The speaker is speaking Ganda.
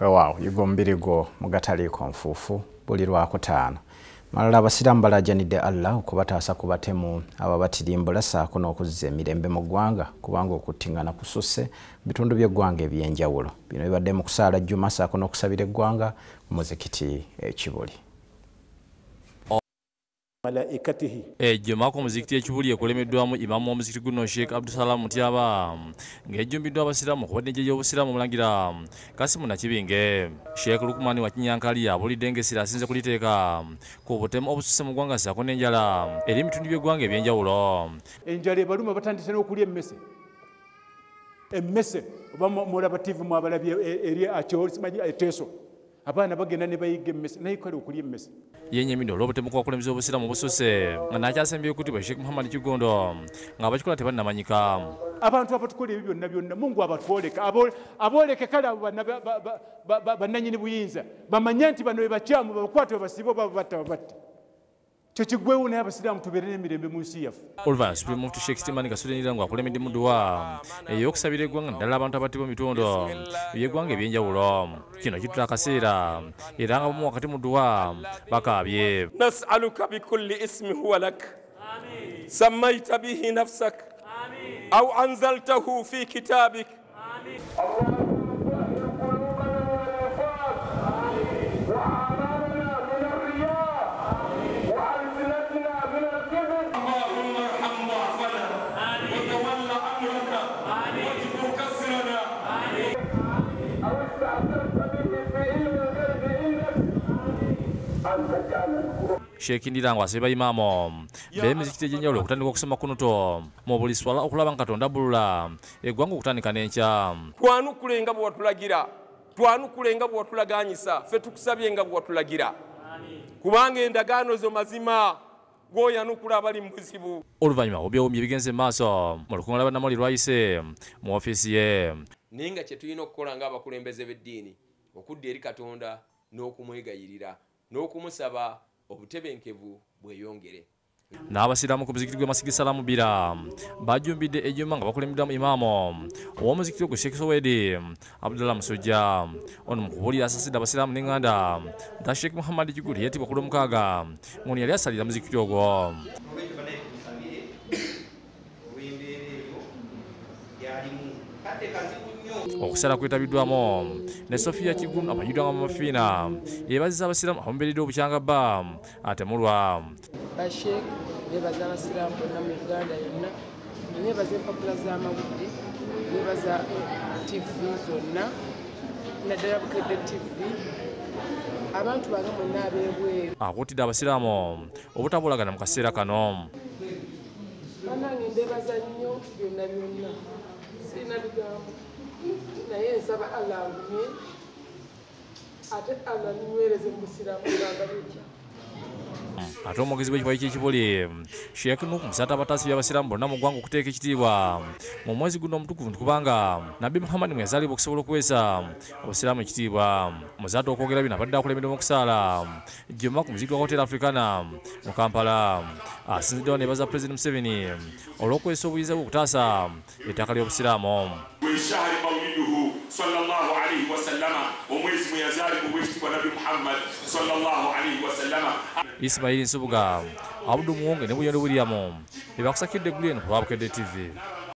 wewaawo yigombiri go mugataliiko nfuufu buli lwakutaano malala abasiraamu balajanidde allah okubataasa ku batemu aba batirimbula saako n'okuzza emirembe mu ggwanga kubanga okuttingana kususe bitundu by'eggwanga ebyenjawulo bino bibadde mu kusaala jjuma saako n'okusabira eggwanga mu muzikiti ekibuli e ejjo maka omuzikiti ekibuli ekulemeddwamu imamu womuzikiti guno sheekh abdusalaamu tyaba ng'ejjumbiddwa abasiraamu okuba dde gyegy'obusiraamu omulangira kasimu nakibinge sheekh lukumani wakinyankali abulidde ngaesira asinze kuliteeka ku butemu obususe mu ggwanga saako n'enjala eri ebitundu by'eggwanga eby'enjawulo enjala ebaluma batandise n'okulya emmese emmese oba mulaba tivu mwabalabye eri akyo simanyi eteeso abaana bagenda ne bayiga emmese naye kale okulya emmese yenyamini olw'obutemu kwakulembeza obusiraamu bususe nga n'akyasembyeyo kuti bwe muhammad kigondo ng'abakikola tebannamanyika abantu abatukola ebyo byonna byonna mungu abatwoleka abooleke kale abo bannanyini buyinza bamanye nti bano bebakyamu babakwate babasibe oba babatta babatta kyekiggwewo naye abasiraamu tubeere n'emirembe mu nsi yaffe oliva supreme mufti sheikh timani kasulenira nga akulembedde mudduwa ey'okusabira eggwanga ddala abantu abatibwa emitundu eby'eggwanga eby'enjawulo kino kitula akaseera era nga bamu wakati mudduwa bakaabye nasaluka bikulli ismi huwa lak sammaita bihi nafsak au anzaltahu fi kitabik shekindiranga ase bayimamo mbeye emiziki tegyenjawulo okutandika okusoma kunoto mu buli swala okulaba nkatonda bulula eggwanga okutandika n'enkya twanukule nga bwe watulagira twanukule nga bwe watulaganyisa ffe tukusabye nga bwe watulagira kubanga endagaano zo mazima gwoyanukula abali mu buzibu oluvannyuma obyewumbya ebigenze mumaaso mu lukuŋa laba namuli lwayise mu ofiisi ye naye nga kyetulina okukola ng'abakulembeze b'eddiini okudda eri katonda n'okumwegayirira n'okumusaba obutebenkevu bweyongere n'abasiraamu ku muzikiti gwe masigisa bajumbidde ejuma nga bakulembeddwamu imaamu ow'omuzikiti ogwo sheekh sowedi abdullah musujja ono mukubuulira asasidde abasiraamu neŋŋanda da sheekh muhammad jiguli yatibwa ku lwomukaaga ng'ono yali asalira muzikiti ogwo okusala kwetabiddwamu ne sofiya kigum amanyiddwa nga mumafiina yebaziza abasiraamu abamubeeredde obukyanga bba atemulwa bashek yebaza abasiraamu bonna mu uganda yonna nyebaza empapula z'amabudde yebaza tivi zonna naddala bukedde tivi abantu bange mwenna abebweru akuutidde abasiraamu obutabulagana mu kaseera kano banange ndebaza nnyo byonna byonna naye nsaba allah anguye ate allah nuweereze mu busiraamu bwagalo kya ate omwogezi bwekiwali kyekibuli sheek nukumusa tabatasibya abasiraamu bonna mu ggwanga okuteeka ekitiibwa mu mwezi guno omutukuvu nti kubanga nabbi muhammadi mwe yazaalibwa okusobola okuweesa abasiraamu ekitiibwa muzaate okwogera bino abadde akulembeddemu okusaala gyuma ku muziki gwa hotel africana mu kampala asinziddewo nebaza president museveni olw'okuweesa obuyinza bwe okutaasa ettaka ly'obusiraamu omwezi mwe yazaalibwa obwekitiibwa nabbi muhammadi isimayiri nsubuga abudumu ne buyondi buliyamu ebakusakidde gulen kulwabukedde tv